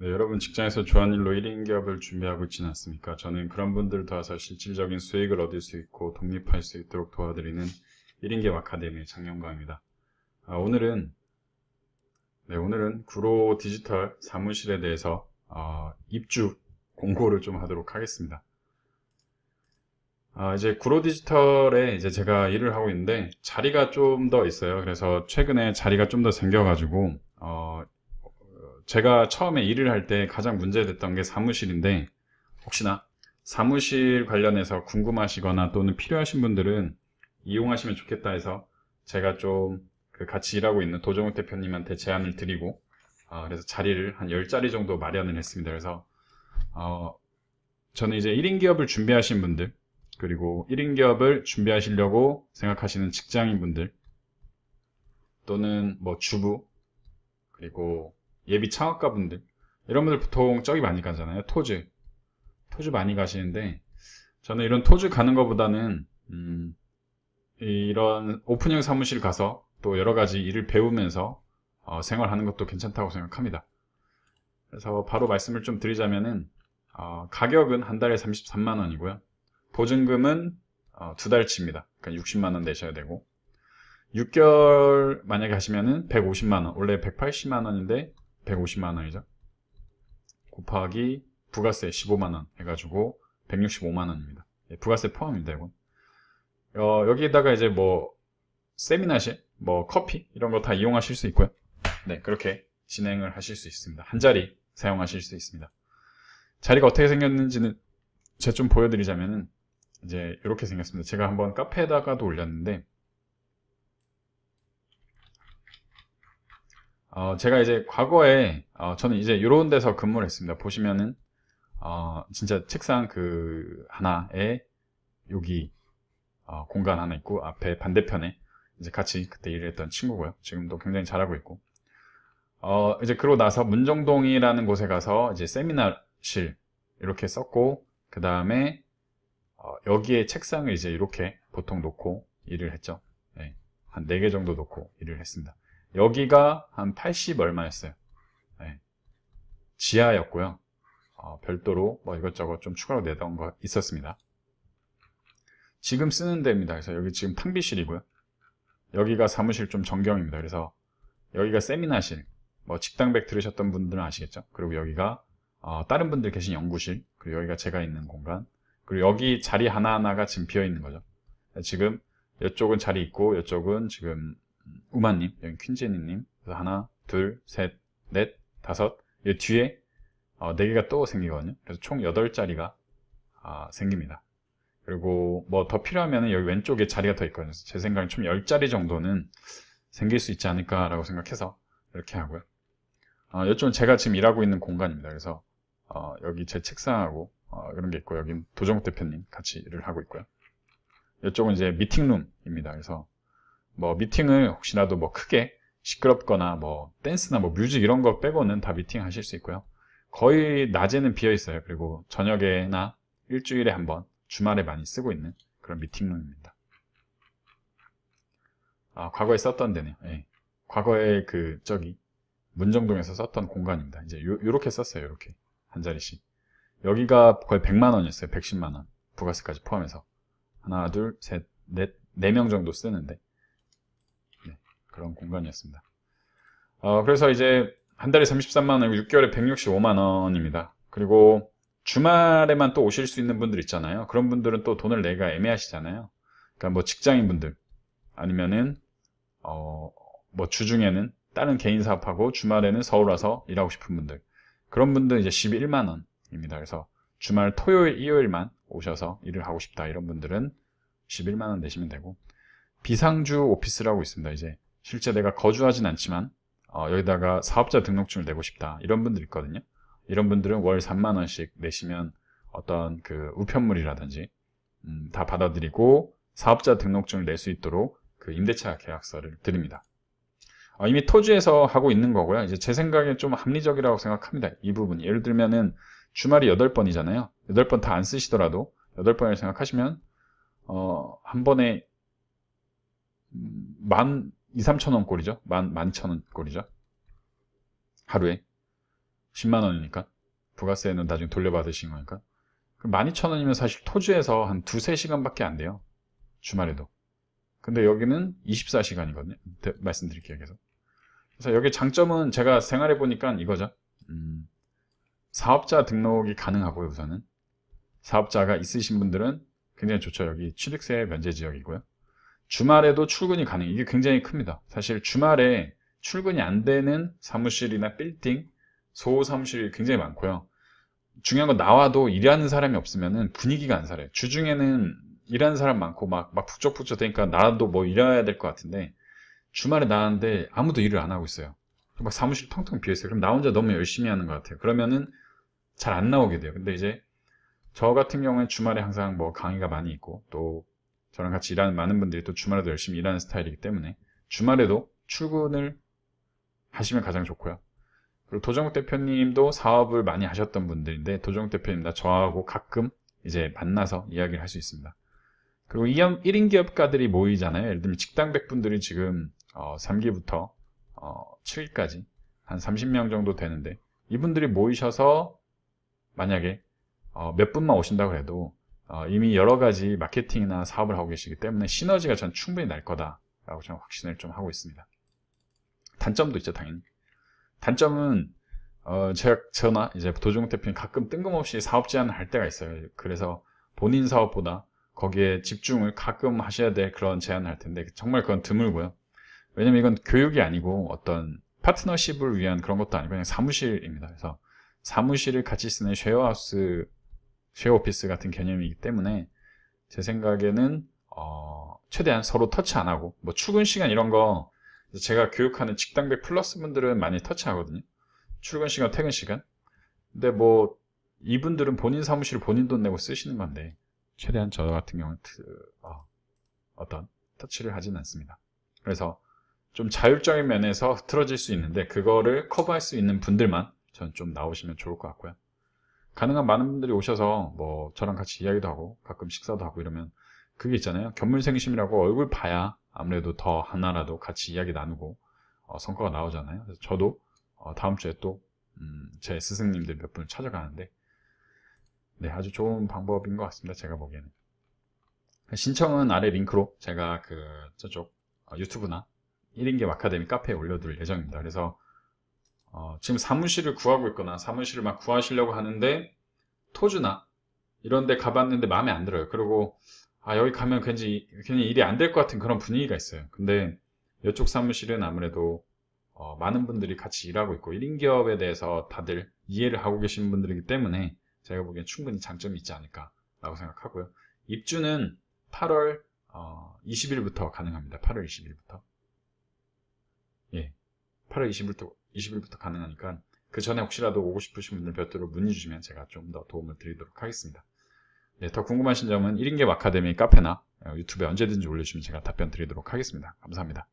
네, 여러분 직장에서 좋아하는 일로 1인 기업을 준비하고 있지는 않습니까? 저는 그런 분들 도와서 실질적인 수익을 얻을 수 있고 독립할 수 있도록 도와드리는 1인 기업 아카데미 장영광입니다. 아, 오늘은 네, 오늘은 구로 디지털 사무실에 대해서 어, 입주 공고를 좀 하도록 하겠습니다. 아, 이제 구로 디지털에 이제 제가 일을 하고 있는데 자리가 좀 더 있어요. 그래서 최근에 자리가 좀 더 생겨가지고 어, 제가 처음에 일을 할 때 가장 문제됐던 게 사무실인데 혹시나 사무실 관련해서 궁금하시거나 또는 필요하신 분들은 이용하시면 좋겠다 해서 제가 좀 그 같이 일하고 있는 도정욱 대표님한테 제안을 드리고 어, 그래서 자리를 한 10자리 정도 마련을 했습니다. 그래서 어, 저는 이제 1인 기업을 준비하신 분들 그리고 1인 기업을 준비하시려고 생각하시는 직장인분들 또는 뭐 주부 그리고 예비 창업가분들 이런 분들 보통 저기 많이 가잖아요 토즈 토즈 많이 가시는데 저는 이런 토즈 가는 것보다는 음, 이런 오픈형 사무실 가서 또 여러 가지 일을 배우면서 어, 생활하는 것도 괜찮다고 생각합니다 그래서 바로 말씀을 좀 드리자면은 어, 가격은 한 달에 33만 원이고요 보증금은 어, 두 달치입니다 그러니까 60만 원 내셔야 되고 6개월 만약에 하시면은 150만원 원래 180만원인데 150만원이죠 곱하기 부가세 15만원 해가지고 165만원입니다 예, 부가세 포함입니다 이건 어, 여기에다가 이제 뭐 세미나실 뭐 커피 이런 거 다 이용하실 수 있고요 네 그렇게 진행을 하실 수 있습니다 한 자리 사용하실 수 있습니다 자리가 어떻게 생겼는지는 제가 좀 보여드리자면은 이제 이렇게 생겼습니다 제가 한번 카페에다가도 올렸는데 어, 제가 이제 과거에 어, 저는 이제 이런 데서 근무를 했습니다. 보시면은 어, 진짜 책상 그 하나에 여기 어, 공간 하나 있고 앞에 반대편에 이제 같이 그때 일했던 친구고요. 지금도 굉장히 잘하고 있고 어, 이제 그러고 나서 문정동이라는 곳에 가서 이제 세미나실 이렇게 썼고 그 다음에 어, 여기에 책상을 이제 이렇게 보통 놓고 일을 했죠. 네. 한 4개 정도 놓고 일을 했습니다. 여기가 한 80 얼마였어요. 네. 지하였고요. 어, 별도로 뭐 이것저것 좀 추가로 내던 거 있었습니다. 지금 쓰는 데입니다. 그래서 여기 지금 탕비실이고요. 여기가 사무실 좀 정경입니다. 그래서 여기가 세미나실, 뭐 직당백 들으셨던 분들은 아시겠죠? 그리고 여기가 어, 다른 분들 계신 연구실, 그리고 여기가 제가 있는 공간, 그리고 여기 자리 하나하나가 지금 비어 있는 거죠. 네, 지금 이쪽은 자리 있고 이쪽은 지금 우마님, 여기 퀸제니님, 하나, 둘, 셋, 넷, 다섯, 이 뒤에 어, 4개가 또 생기거든요. 그래서 총 8자리가 아, 생깁니다. 그리고 뭐 더 필요하면 여기 왼쪽에 자리가 더 있거든요. 제 생각엔 총 10자리 정도는 생길 수 있지 않을까라고 생각해서 이렇게 하고요. 어, 이쪽은 제가 지금 일하고 있는 공간입니다. 그래서 어, 여기 제 책상하고 어, 이런 게 있고 여기 도정욱 대표님 같이 일을 하고 있고요. 이쪽은 이제 미팅룸입니다. 그래서 뭐 미팅을 혹시라도 뭐 크게 시끄럽거나 뭐 댄스나 뭐 뮤직 이런 거 빼고는 다 미팅 하실 수 있고요. 거의 낮에는 비어 있어요. 그리고 저녁에나 일주일에 한번 주말에 많이 쓰고 있는 그런 미팅룸입니다. 아, 과거에 썼던 데네요. 예. 과거에 그 저기 문정동에서 썼던 공간입니다. 이제 요, 요렇게 썼어요. 요렇게 한 자리씩. 여기가 거의 100만 원이었어요. 110만 원. 부가세까지 포함해서. 하나, 둘, 셋, 넷, 네 명 정도 쓰는데 그런 공간이었습니다. 어, 그래서 이제 한 달에 33만 원, 6개월에 165만 원입니다. 그리고 주말에만 또 오실 수 있는 분들 있잖아요. 그런 분들은 또 돈을 내가 애매하시잖아요. 그러니까 뭐 직장인 분들 아니면은 어, 뭐 주중에는 다른 개인 사업하고 주말에는 서울 와서 일하고 싶은 분들 그런 분들 이제 11만 원입니다. 그래서 주말 토요일, 일요일만 오셔서 일을 하고 싶다 이런 분들은 11만 원 내시면 되고 비상주 오피스라고 있습니다. 이제 실제 내가 거주하진 않지만 어, 여기다가 사업자 등록증을 내고 싶다 이런 분들 있거든요 이런 분들은 월 3만원씩 내시면 어떤 그 우편물이라든지 음, 다 받아들이고 사업자 등록증을 낼 수 있도록 그 임대차 계약서를 드립니다 어, 이미 토지에서 하고 있는 거고요 이제 제 생각에 좀 합리적이라고 생각합니다 이 부분 예를 들면은 주말이 8번이잖아요 8번 다 안 쓰시더라도 8번을 생각하시면 어, 한 번에 음, 만 2, 3천 원 꼴이죠. 만, 만천원 꼴이죠. 하루에. 10만 원이니까. 부가세는 나중에 돌려받으신 거니까. 12,000원이면 사실 토지에서 한 두세 시간밖에 안 돼요. 주말에도. 근데 여기는 24시간이거든요. 말씀드릴게요, 계속. 그래서 여기 장점은 제가 생활해 보니까 이거죠. 음, 사업자 등록이 가능하고요, 우선은. 사업자가 있으신 분들은 굉장히 좋죠. 여기 취득세 면제 지역이고요. 주말에도 출근이 가능 이게 굉장히 큽니다. 사실 주말에 출근이 안 되는 사무실이나 빌딩, 소호 사무실이 굉장히 많고요. 중요한 건 나와도 일하는 사람이 없으면 분위기가 안 살아요. 주중에는 일하는 사람 많고 막, 막 북적북적 되니까 나도 라뭐 일해야 될 것 같은데 주말에 나왔는데 아무도 일을 안 하고 있어요. 막 사무실 텅텅 비어있어요. 그럼 나 혼자 너무 열심히 하는 것 같아요. 그러면은 잘 안 나오게 돼요. 근데 이제 저 같은 경우에 주말에 항상 뭐 강의가 많이 있고 또 저랑 같이 일하는 많은 분들이 또 주말에도 열심히 일하는 스타일이기 때문에 주말에도 출근을 하시면 가장 좋고요. 그리고 도정욱 대표님도 사업을 많이 하셨던 분들인데 도정욱 대표님 나 저하고 가끔 이제 만나서 이야기를 할 수 있습니다. 그리고 1인 기업가들이 모이잖아요. 예를 들면 직당 백분들이 지금 어, 3기부터 어, 7기까지 한 30명 정도 되는데 이분들이 모이셔서 만약에 어, 몇 분만 오신다고 해도 어, 이미 여러 가지 마케팅이나 사업을 하고 계시기 때문에 시너지가 전 충분히 날 거다라고 저는 확신을 좀 하고 있습니다. 단점도 있죠, 당연히. 단점은 어, 제가 저나 이제 도중 대표님 가끔 뜬금없이 사업 제안을 할 때가 있어요. 그래서 본인 사업보다 거기에 집중을 가끔 하셔야 될 그런 제안을 할 텐데 정말 그건 드물고요. 왜냐면 이건 교육이 아니고 어떤 파트너십을 위한 그런 것도 아니고 그냥 사무실입니다. 그래서 사무실을 같이 쓰는 쉐어하우스 쉐어 오피스 같은 개념이기 때문에 제 생각에는 어, 최대한 서로 터치 안 하고 뭐 출근 시간 이런 거 제가 교육하는 직당백 플러스 분들은 많이 터치하거든요. 출근 시간, 퇴근 시간. 근데 뭐 이분들은 본인 사무실 본인 돈 내고 쓰시는 건데 최대한 저 같은 경우는 어, 어떤 터치를 하진 않습니다. 그래서 좀 자율적인 면에서 틀어질 수 있는데 그거를 커버할 수 있는 분들만 전 좀 나오시면 좋을 것 같고요. 가능한 많은 분들이 오셔서 뭐 저랑 같이 이야기도 하고 가끔 식사도 하고 이러면 그게 있잖아요. 견물생심이라고 얼굴 봐야 아무래도 더 하나라도 같이 이야기 나누고 어, 성과가 나오잖아요. 그래서 저도 어, 다음 주에 또제 음, 스승님들 몇 분을 찾아가는데 네 아주 좋은 방법인 것 같습니다. 제가 보기에는 신청은 아래 링크로 제가 그 저쪽 어, 유튜브나 1인계 마카데미 카페에 올려드릴 예정입니다. 그래서 어, 지금 사무실을 구하고 있거나 사무실을 막 구하시려고 하는데 토주나 이런 데 가봤는데 마음에 안 들어요. 그리고 아 여기 가면 괜히, 괜히 일이 안 될 것 같은 그런 분위기가 있어요. 근데 이쪽 사무실은 아무래도 어, 많은 분들이 같이 일하고 있고 1인 기업에 대해서 다들 이해를 하고 계신 분들이기 때문에 제가 보기엔 충분히 장점이 있지 않을까 라고 생각하고요. 입주는 8월 어, 20일부터 가능합니다. 8월 20일부터. 8월 20일부터, 20일부터 가능하니까 그 전에 혹시라도 오고 싶으신 분들 별도로 문의 주시면 제가 좀 더 도움을 드리도록 하겠습니다. 네, 더 궁금하신 점은 1인계 아카데미 카페나 어, 유튜브에 언제든지 올려주시면 제가 답변 드리도록 하겠습니다. 감사합니다.